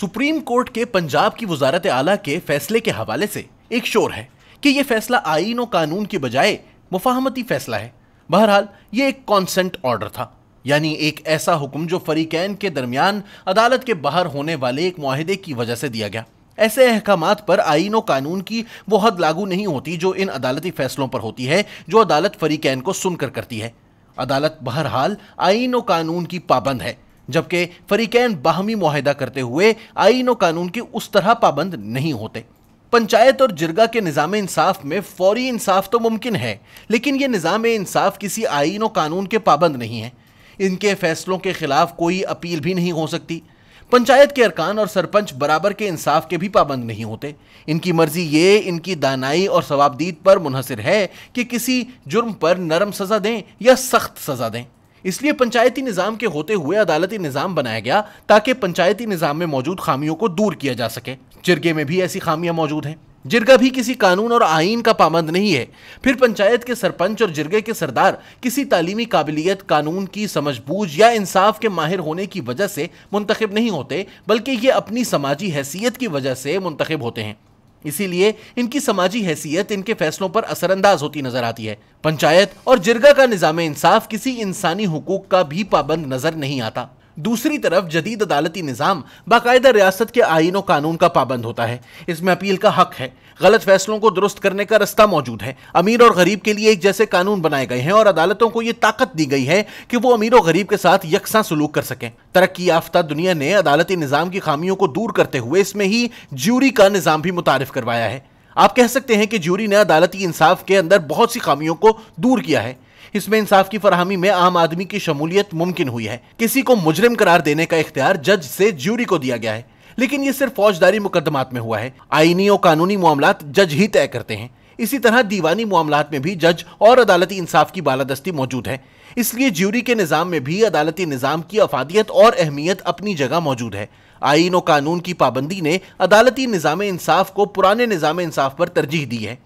supreme court के पंजाब की वजारत आला के फैसले के हवाले से एक शोर है कि यह फैसला आइन और कानून के बजाय मुफाहमती फैसला है बहरहाल ये एक कॉन्सेंट ऑर्डर था यानी एक ऐसा हुक्म जो फरीकैन के दरमियान अदालत के बाहर होने वाले एक माहदे की वजह से दिया गया ऐसे अहकाम पर आइन और कानून की वो हद लागू नहीं होती जो इन अदालती फैसलों पर होती है जो अदालत फरीकैन को सुनकर करती है अदालत बहरहाल आइन और कानून की पाबंद है जबकि फरीकैन बाहमी माहिदा करते हुए आइन कानून की उस तरह पाबंद नहीं होते पंचायत और जिरगा के निज़ाम इंसाफ में फौरी इंसाफ तो मुमकिन है लेकिन ये निज़ाम इंसाफ किसी आइन और कानून के पाबंद नहीं है इनके फैसलों के खिलाफ कोई अपील भी नहीं हो सकती पंचायत के अरकान और सरपंच बराबर के इंसाफ के भी पाबंद नहीं होते इनकी मर्जी ये इनकी दानाई और सवाबदीद पर मुनहसर है कि किसी जुर्म पर नरम सज़ा दें या सख्त सज़ा दें इसलिए पंचायती निज़ाम के होते हुए अदालती निज़ाम बनाया गया ताकि पंचायती निज़ाम में मौजूद खामियों को दूर किया जा सके जिरगे में भी ऐसी खामियां मौजूद हैं जिरगा भी किसी कानून और आइन का पाबंद नहीं है फिर पंचायत के सरपंच और जिरगे के सरदार किसी तालीमी काबिलियत कानून की समझबूझ या इंसाफ के माहिर होने की वजह से मुंतखब नहीं होते बल्कि ये अपनी समाजी हैसियत की वजह से मुंतखब होते हैं इसीलिए इनकी समाजी हैसियत इनके फैसलों पर असरअंदाज होती नजर आती है पंचायत और जिरगा का निजाम इंसाफ किसी इंसानी हकूक का भी पाबंद नजर नहीं आता दूसरी तरफ जदीद अदालती निज़ाम बाकायदा रियासत के आइनों कानून का पाबंद होता है इसमें अपील का हक है गलत फैसलों को दुरुस्त करने का रास्ता मौजूद है अमीर और गरीब के लिए एक जैसे कानून बनाए गए हैं और अदालतों को यह ताकत दी गई है कि वो अमीर और गरीब के साथ यकसा सलूक कर सकें तरक्की याफ्ता दुनिया ने अदालती निज़ाम की खामियों को दूर करते हुए इसमें ही ज्यूरी का निज़ाम भी मुतारफ करवाया है आप कह सकते हैं कि ज्यूरी ने अदालती इंसाफ के अंदर बहुत सी खामियों को दूर किया है इसमें इंसाफ की फरहमी में आम आदमी की शमूलियत मुमकिन हुई है किसी को मुजरिम करार देने का इख्तियार जज से ज्यूरी को दिया गया है लेकिन ये सिर्फ फौजदारी मुकदमात में हुआ है आईनी और कानूनी मामला जज ही तय करते हैं इसी तरह दीवानी मामला में भी जज और अदालती इंसाफ की बालादस्ती मौजूद है इसलिए ज्यूरी के निज़ाम में भी अदालती निज़ाम की अफादियत और अहमियत अपनी जगह मौजूद है आइन और कानून की पाबंदी ने अदालती निज़ाम इंसाफ को पुराने निज़ाम इंसाफ पर तरजीह दी है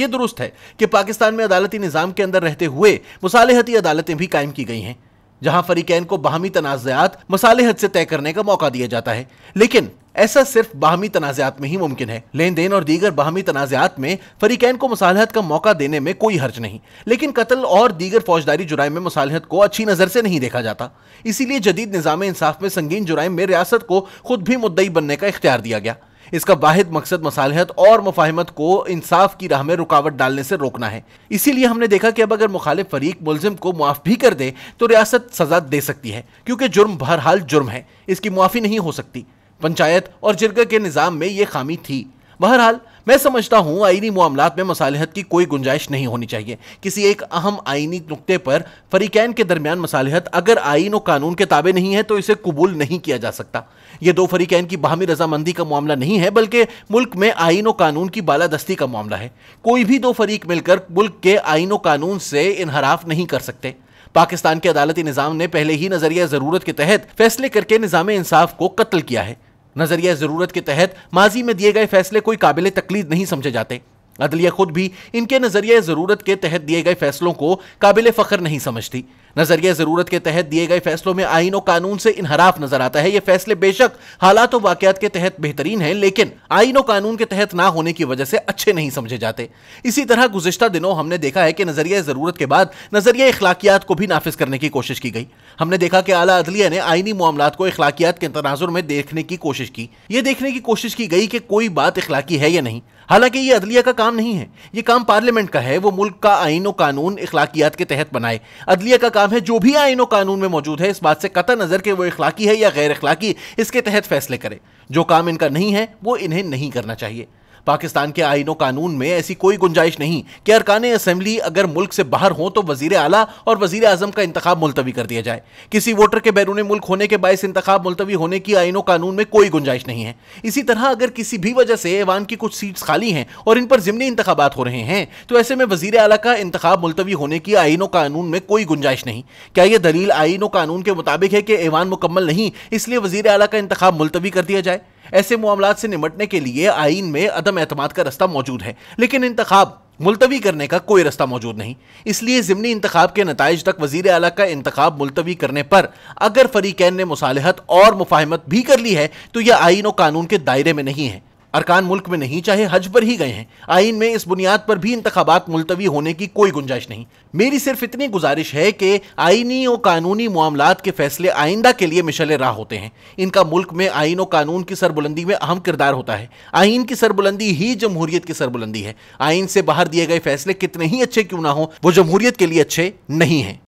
ये दुरुस्त है कि पाकिस्तान में अदालती निज़ाम के अंदर रहते हुए मुसालहती अदालतें भी कायम की गई हैं जहां फरीकैन को बाहमी तनाज़ात मसाले हद से तय करने का मौका दिया जाता है लेकिन ऐसा सिर्फ बाहमी तनाज़ात में ही मुमकिन है लेन देन और दीगर बाहमी तनाज़ात में फरीकैन को मसालहत का मौका देने में कोई हर्ज नहीं लेकिन कत्ल और दीगर फौजदारी जुराइम में मसालहत को अच्छी नज़र से नहीं देखा जाता इसीलिए जदीद निज़ाम इंसाफ में संगीन जुराइम में रियासत को खुद भी मुद्दई बनने का इख्तियार दिया गया इसका वाहिद मकसद मसालहत और मुफाहमत को इंसाफ की राह में रुकावट डालने से रोकना है इसीलिए हमने देखा कि अब अगर मुखालिफ फरीक मुलजिम को मुआफ भी कर दे तो रियासत सजा दे सकती है क्योंकि जुर्म बहरहाल जुर्म है इसकी मुआफ़ी नहीं हो सकती पंचायत और जिरगा के निज़ाम में ये खामी थी बहरहाल मैं समझता हूँ आइनी मामला में मसालहत की कोई गुंजाइश नहीं होनी चाहिए किसी एक अहम आइनी नुकते पर फरीकैन के दरमियान मसालहत अगर आइन और कानून के ताबे नहीं है तो इसे कबूल नहीं किया जा सकता ये दो फरीकैन की बाहमी रजामंदी का मामला नहीं है बल्कि मुल्क में आइन और कानून की बालादस्ती का मामला है कोई भी दो फरीक मिलकर मुल्क के आइन और कानून से इनहराफ नहीं कर सकते पाकिस्तान के अदालती निज़ाम ने पहले ही नजरिया ज़रूरत के तहत फैसले करके निज़ाम इंसाफ को कत्ल किया है नजरिया ज़रूरत के तहत माजी में दिए गए फैसले कोई काबिल तकलीद नहीं समझे जाते अदलिया खुद भी इनके नजरिए ज़रूरत के तहत दिए गए फैसलों को काबिल फ़ख्र नहीं समझती नजरिया ज़रूरत के तहत दिए गए फैसलों में आइन और कानून से इनहराफ नजर आता है ये फैसले बेशक हालात और वाकत के तहत बेहतरीन है लेकिन आइन और कानून के तहत ना होने की वजह से अच्छे नहीं समझे जाते इसी तरह गुजशत दिनों हमने देखा है कि नजरिया ज़रूरत के बाद नजरिया इखलाकियात को भी नाफिज करने की कोशिश की गई हमने देखा कि आला अदलिया ने आइनी मामला को अखलाकियात के तनाजुर में देखने की कोशिश की ये देखने की कोशिश की गई कि कोई बात इखलाकी है या नहीं हालांकि ये अदलिया का काम नहीं है ये काम पार्लियामेंट का है वो मुल्क का आइन व कानून इखलाकियात के तहत बनाए अदलिया का काम है जो भी आइन व कानून में मौजूद है इस बात से कतर नज़र कि वो इखलाकी है या गैर अखलाकी इसके तहत फैसले करे जो काम इनका नहीं है वो इन्हें नहीं करना चाहिए पाकिस्तान के आइनो कानून में ऐसी कोई गुंजाइश नहीं कि अरकान असम्बली अगर मुल्क से बाहर हों तो वजीर अला और वजीर अजम का इंतखब मुलतवी कर दिया जाए किसी वोटर के बैरून मुल्क होने के बायस इंतखब मुलतवी होने की आइनो कानून में कोई गुंजाइश नहीं है इसी तरह अगर किसी भी वजह से ऐवान की कुछ सीट्स खाली हैं और इन पर ज़िमनी इंतबात हो रहे हैं तो ऐसे में वजीर अला का इंतखब मुलतवी होने की आइनो कानून में कोई गुंजाइश नहीं क्या यह दलील आइनो कानून के मुताबिक है कि ऐवान मुकम्मल नहीं इसलिए वजीर अला का इंतखब मुलतवी कर दिया जाए ऐसे मामला से निमटने के लिए आइन में अदम एतम का रास्ता मौजूद है लेकिन इंतखब मुलतवी करने का कोई रास्ता मौजूद नहीं इसलिए ज़िमनी इंतखब के नतज तक वजीर अला का इंतखब मुलतवी करने पर अगर फरीकैन ने मुसालहत और मुफाहमत भी कर ली है तो यह आइन और कानून के दायरे में नहीं है अरकान मुल्क में नहीं चाहे हज पर ही गए हैं आइन में इस बुनियाद पर भी इंतबात मुलतवी होने की कोई गुंजाइश नहीं मेरी सिर्फ इतनी गुजारिश है कि आइनी और कानूनी मामला के फैसले आइंदा के लिए मिशल राह होते हैं इनका मुल्क में आइन और कानून की सरबुलंदी में अहम किरदार होता है आइन की सरबुलंदी ही जमहूरियत की सरबुलंदी है आइन से बाहर दिए गए फैसले कितने ही अच्छे क्यों ना हो वो जमहूरियत के लिए अच्छे नहीं हैं